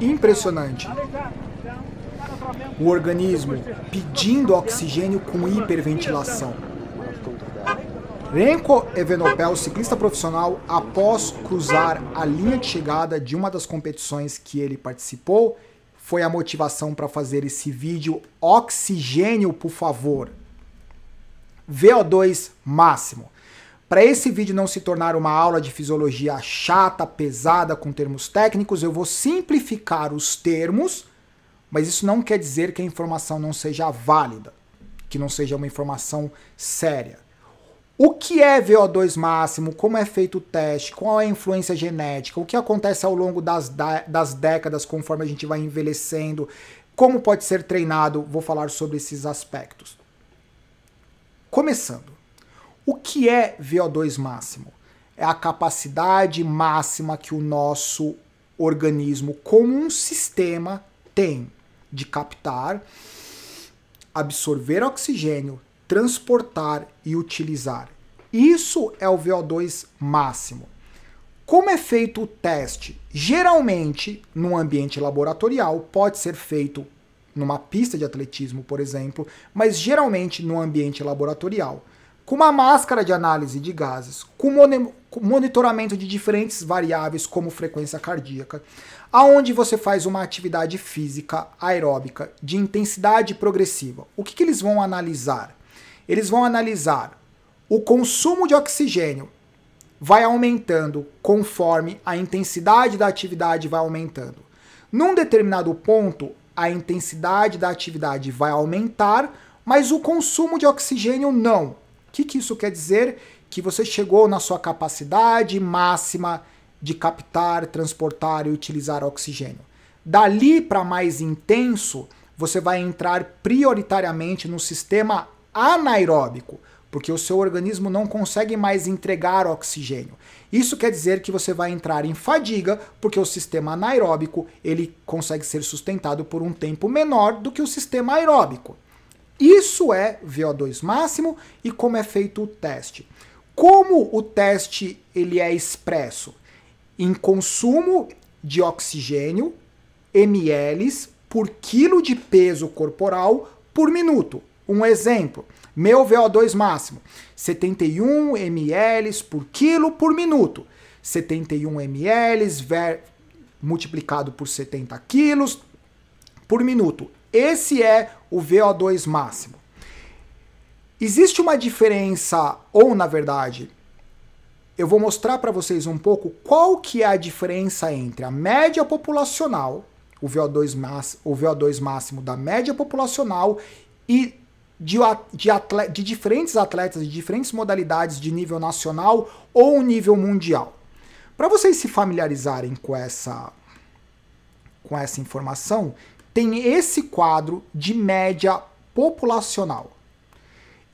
Impressionante. O organismo pedindo oxigênio com hiperventilação. Renko Evenopel, ciclista profissional, após cruzar a linha de chegada de uma das competições que ele participou, foi a motivação para fazer esse vídeo. Oxigênio, por favor. VO2 máximo. Para esse vídeo não se tornar uma aula de fisiologia chata, pesada, com termos técnicos, eu vou simplificar os termos, mas isso não quer dizer que a informação não seja válida, que não seja uma informação séria. O que é VO2 máximo? Como é feito o teste? Qual é a influência genética? O que acontece ao longo das, das décadas conforme a gente vai envelhecendo? Como pode ser treinado? Vou falar sobre esses aspectos. Começando. O que é VO2 máximo? É a capacidade máxima que o nosso organismo, como um sistema, tem de captar, absorver oxigênio, transportar e utilizar. Isso é o VO2 máximo. Como é feito o teste? Geralmente, num ambiente laboratorial, pode ser feito numa pista de atletismo, por exemplo, mas geralmente num ambiente laboratorial com uma máscara de análise de gases, com, monitoramento de diferentes variáveis como frequência cardíaca, aonde você faz uma atividade física aeróbica de intensidade progressiva. O que, que eles vão analisar? Eles vão analisar o consumo de oxigênio vai aumentando conforme a intensidade da atividade vai aumentando. Num determinado ponto, a intensidade da atividade vai aumentar, mas o consumo de oxigênio não. O que, que isso quer dizer? Que você chegou na sua capacidade máxima de captar, transportar e utilizar oxigênio. Dali para mais intenso, você vai entrar prioritariamente no sistema anaeróbico, porque o seu organismo não consegue mais entregar oxigênio. Isso quer dizer que você vai entrar em fadiga, porque o sistema anaeróbico ele consegue ser sustentado por um tempo menor do que o sistema aeróbico. Isso é VO2 máximo e como é feito o teste. Como o teste ele é expresso em consumo de oxigênio, ml por quilo de peso corporal por minuto. Um exemplo, meu VO2 máximo, 71 ml por quilo por minuto. 71 ml ver, multiplicado por 70 quilos por minuto. Esse é o VO2 máximo. Existe uma diferença, ou na verdade, eu vou mostrar para vocês um pouco qual que é a diferença entre a média populacional, o VO2, o VO2 máximo da média populacional e de, de, atleta, de diferentes atletas, de diferentes modalidades de nível nacional ou nível mundial. Para vocês se familiarizarem com essa, com essa informação, tem esse quadro de média populacional.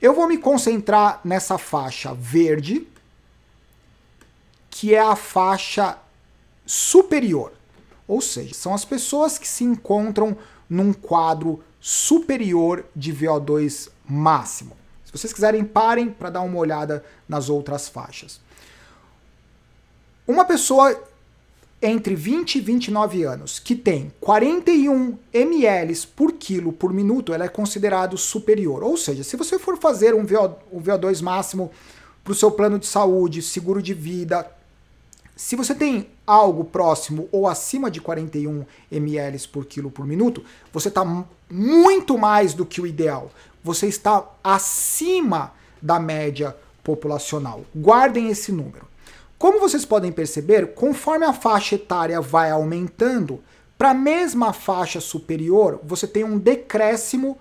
Eu vou me concentrar nessa faixa verde, que é a faixa superior, ou seja, são as pessoas que se encontram num quadro superior de VO2 máximo. Se vocês quiserem, parem para dar uma olhada nas outras faixas. Uma pessoa entre 20 e 29 anos que tem 41 ml por quilo por minuto, ela é considerado superior. Ou seja, se você for fazer um, VO, um VO2 máximo para o seu plano de saúde, seguro de vida, se você tem algo próximo ou acima de 41 ml por quilo por minuto, você está muito mais do que o ideal. Você está acima da média populacional. Guardem esse número. Como vocês podem perceber, conforme a faixa etária vai aumentando, para a mesma faixa superior, você tem um decréscimo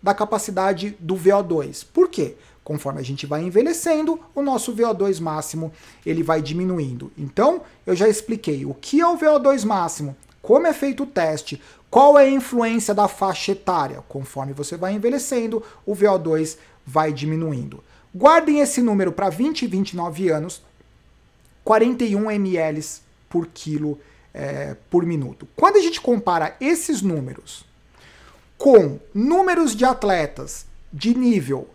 da capacidade do VO2. Por quê? Conforme a gente vai envelhecendo, o nosso VO2 máximo ele vai diminuindo. Então, eu já expliquei o que é o VO2 máximo, como é feito o teste, qual é a influência da faixa etária. Conforme você vai envelhecendo, o VO2 vai diminuindo. Guardem esse número para 20 e 29 anos, 41 ml por quilo é, por minuto. Quando a gente compara esses números com números de atletas de nível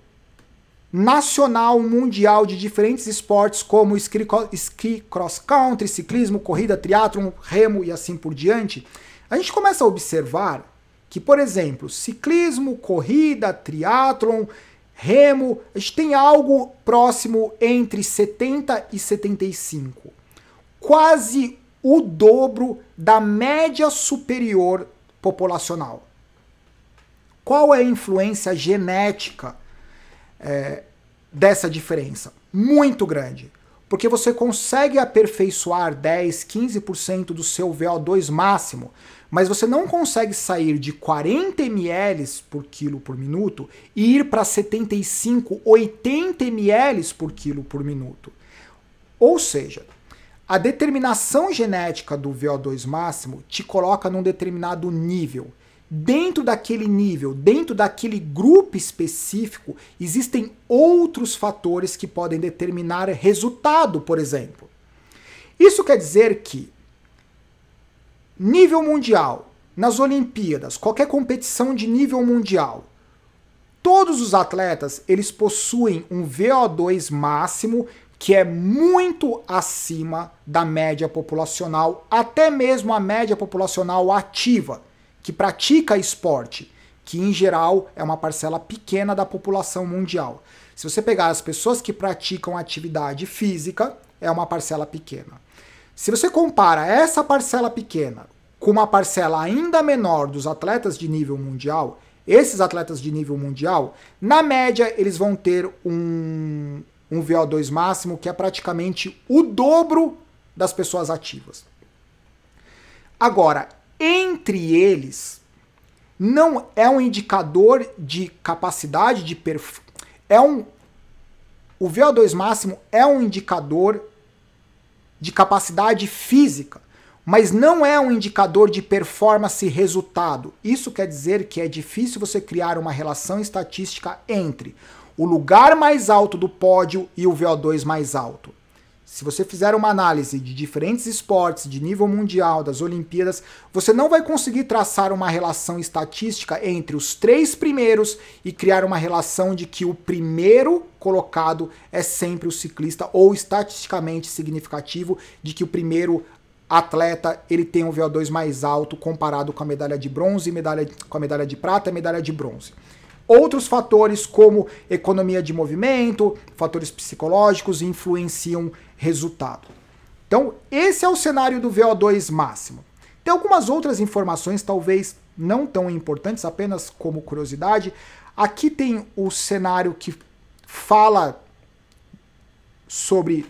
nacional, mundial de diferentes esportes como esqui, cross country, ciclismo, corrida, triatlon, remo e assim por diante, a gente começa a observar que, por exemplo, ciclismo, corrida, triatlon, Remo, a gente tem algo próximo entre 70 e 75. Quase o dobro da média superior populacional. Qual é a influência genética é, dessa diferença? Muito grande. Porque você consegue aperfeiçoar 10, 15% do seu VO2 máximo mas você não consegue sair de 40 ml por quilo por minuto e ir para 75, 80 ml por quilo por minuto. Ou seja, a determinação genética do VO2 máximo te coloca num determinado nível. Dentro daquele nível, dentro daquele grupo específico, existem outros fatores que podem determinar resultado, por exemplo. Isso quer dizer que nível mundial, nas Olimpíadas, qualquer competição de nível mundial, todos os atletas eles possuem um VO2 máximo que é muito acima da média populacional, até mesmo a média populacional ativa, que pratica esporte, que em geral é uma parcela pequena da população mundial. Se você pegar as pessoas que praticam atividade física, é uma parcela pequena. Se você compara essa parcela pequena com uma parcela ainda menor dos atletas de nível mundial, esses atletas de nível mundial, na média, eles vão ter um, um VO2 máximo que é praticamente o dobro das pessoas ativas. Agora, entre eles, não é um indicador de capacidade de perf... é um o VO2 máximo é um indicador de capacidade física, mas não é um indicador de performance e resultado. Isso quer dizer que é difícil você criar uma relação estatística entre o lugar mais alto do pódio e o VO2 mais alto. Se você fizer uma análise de diferentes esportes de nível mundial, das Olimpíadas, você não vai conseguir traçar uma relação estatística entre os três primeiros e criar uma relação de que o primeiro colocado é sempre o ciclista ou estatisticamente significativo de que o primeiro atleta ele tem um VO2 mais alto comparado com a medalha de bronze, medalha com a medalha de prata, e medalha de bronze. Outros fatores como economia de movimento, fatores psicológicos influenciam resultado. Então, esse é o cenário do VO2 máximo. Tem algumas outras informações, talvez não tão importantes, apenas como curiosidade. Aqui tem o cenário que fala sobre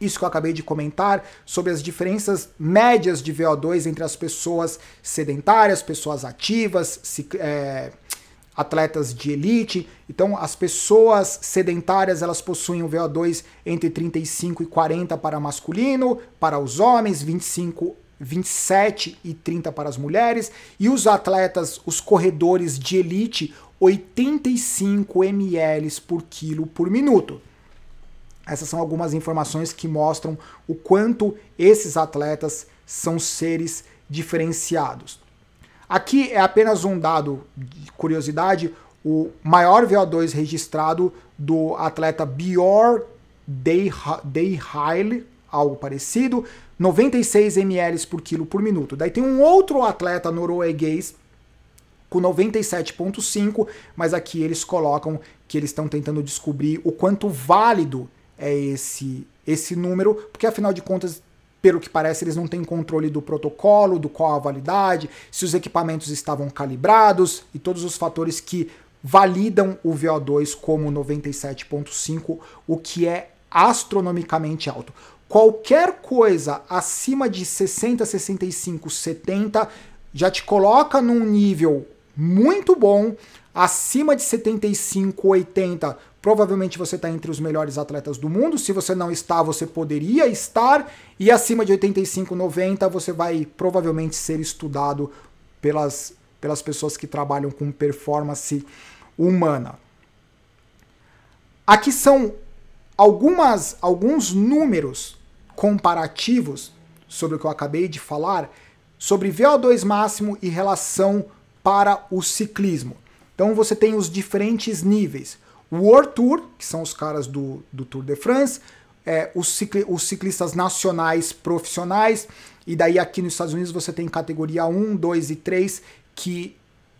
isso que eu acabei de comentar, sobre as diferenças médias de VO2 entre as pessoas sedentárias, pessoas ativas, é, atletas de elite. Então, as pessoas sedentárias, elas possuem o VO2 entre 35 e 40 para masculino, para os homens 25 27 e 30 para as mulheres, e os atletas, os corredores de elite, 85 ml por quilo por minuto. Essas são algumas informações que mostram o quanto esses atletas são seres diferenciados. Aqui é apenas um dado de curiosidade, o maior VO2 registrado do atleta Bior Deihail, algo parecido, 96 ml por quilo por minuto. Daí tem um outro atleta norueguês com 97,5, mas aqui eles colocam que eles estão tentando descobrir o quanto válido é esse, esse número, porque afinal de contas pelo que parece, eles não têm controle do protocolo, do qual a validade, se os equipamentos estavam calibrados e todos os fatores que validam o VO2 como 97,5, o que é astronomicamente alto. Qualquer coisa acima de 60, 65, 70 já te coloca num nível muito bom, acima de 75, 80, provavelmente você está entre os melhores atletas do mundo. Se você não está, você poderia estar. E acima de 85, 90, você vai provavelmente ser estudado pelas, pelas pessoas que trabalham com performance humana. Aqui são algumas, alguns números comparativos sobre o que eu acabei de falar sobre VO2 máximo e relação para o ciclismo. Então você tem os diferentes níveis. O World Tour, que são os caras do, do Tour de France, é, os, cicli os ciclistas nacionais profissionais, e daí aqui nos Estados Unidos você tem categoria 1, 2 e 3, que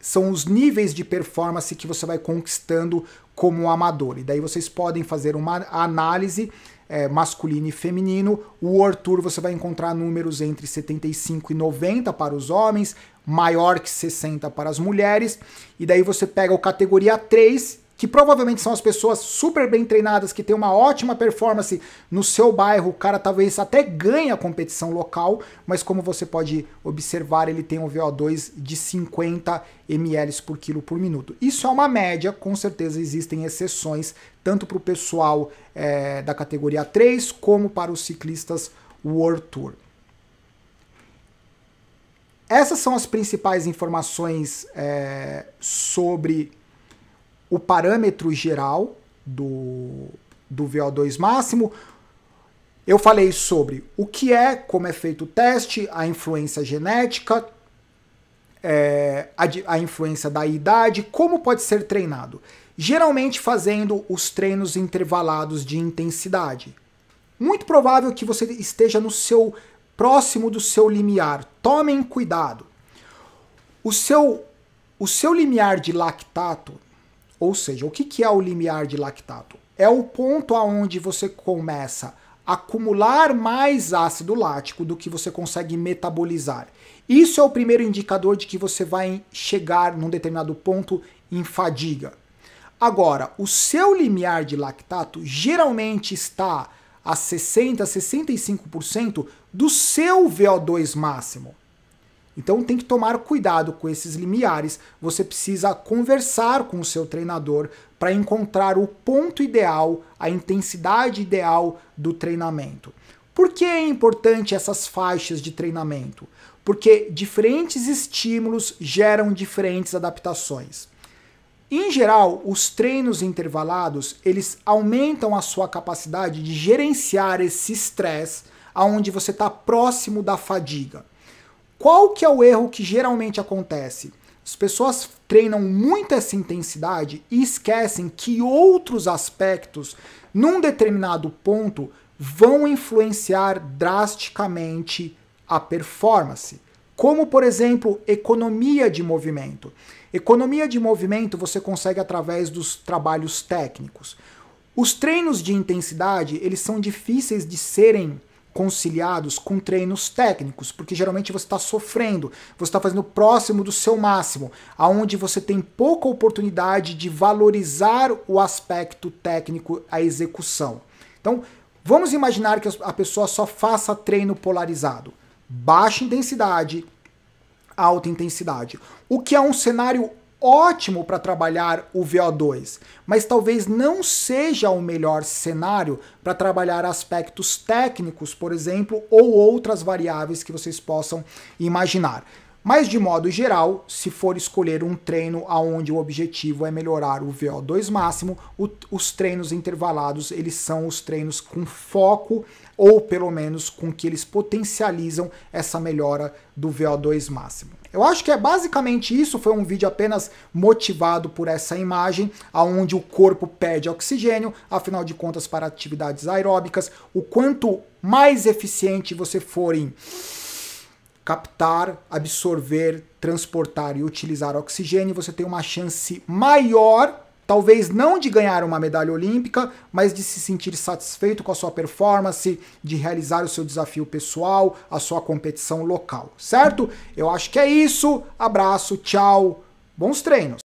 são os níveis de performance que você vai conquistando como amador. E daí vocês podem fazer uma análise é, masculino e feminino. O tour você vai encontrar números entre 75 e 90 para os homens, maior que 60 para as mulheres. E daí você pega o categoria 3 que provavelmente são as pessoas super bem treinadas, que têm uma ótima performance no seu bairro, o cara talvez até ganhe a competição local, mas como você pode observar, ele tem um VO2 de 50 ml por quilo por minuto. Isso é uma média, com certeza existem exceções, tanto para o pessoal é, da categoria 3, como para os ciclistas World Tour. Essas são as principais informações é, sobre o parâmetro geral do, do VO2 máximo. Eu falei sobre o que é, como é feito o teste, a influência genética, é, a, a influência da idade, como pode ser treinado. Geralmente fazendo os treinos intervalados de intensidade. Muito provável que você esteja no seu próximo do seu limiar. Tomem cuidado. O seu o seu limiar de lactato ou seja, o que é o limiar de lactato? É o ponto aonde você começa a acumular mais ácido lático do que você consegue metabolizar. Isso é o primeiro indicador de que você vai chegar num determinado ponto em fadiga. Agora, o seu limiar de lactato geralmente está a 60, 65% do seu VO2 máximo. Então tem que tomar cuidado com esses limiares. Você precisa conversar com o seu treinador para encontrar o ponto ideal, a intensidade ideal do treinamento. Por que é importante essas faixas de treinamento? Porque diferentes estímulos geram diferentes adaptações. Em geral, os treinos intervalados, eles aumentam a sua capacidade de gerenciar esse estresse aonde você está próximo da fadiga. Qual que é o erro que geralmente acontece? As pessoas treinam muito essa intensidade e esquecem que outros aspectos, num determinado ponto, vão influenciar drasticamente a performance. Como, por exemplo, economia de movimento. Economia de movimento você consegue através dos trabalhos técnicos. Os treinos de intensidade, eles são difíceis de serem conciliados com treinos técnicos, porque geralmente você está sofrendo, você está fazendo próximo do seu máximo, aonde você tem pouca oportunidade de valorizar o aspecto técnico, a execução. Então, vamos imaginar que a pessoa só faça treino polarizado, baixa intensidade, alta intensidade, o que é um cenário ótimo para trabalhar o VO2, mas talvez não seja o melhor cenário para trabalhar aspectos técnicos, por exemplo, ou outras variáveis que vocês possam imaginar. Mas de modo geral, se for escolher um treino aonde o objetivo é melhorar o VO2 máximo, o, os treinos intervalados, eles são os treinos com foco ou pelo menos com que eles potencializam essa melhora do VO2 máximo. Eu acho que é basicamente isso, foi um vídeo apenas motivado por essa imagem, aonde o corpo pede oxigênio, afinal de contas para atividades aeróbicas, o quanto mais eficiente você for em captar, absorver, transportar e utilizar oxigênio, você tem uma chance maior, talvez não de ganhar uma medalha olímpica, mas de se sentir satisfeito com a sua performance, de realizar o seu desafio pessoal, a sua competição local, certo? Eu acho que é isso. Abraço, tchau, bons treinos.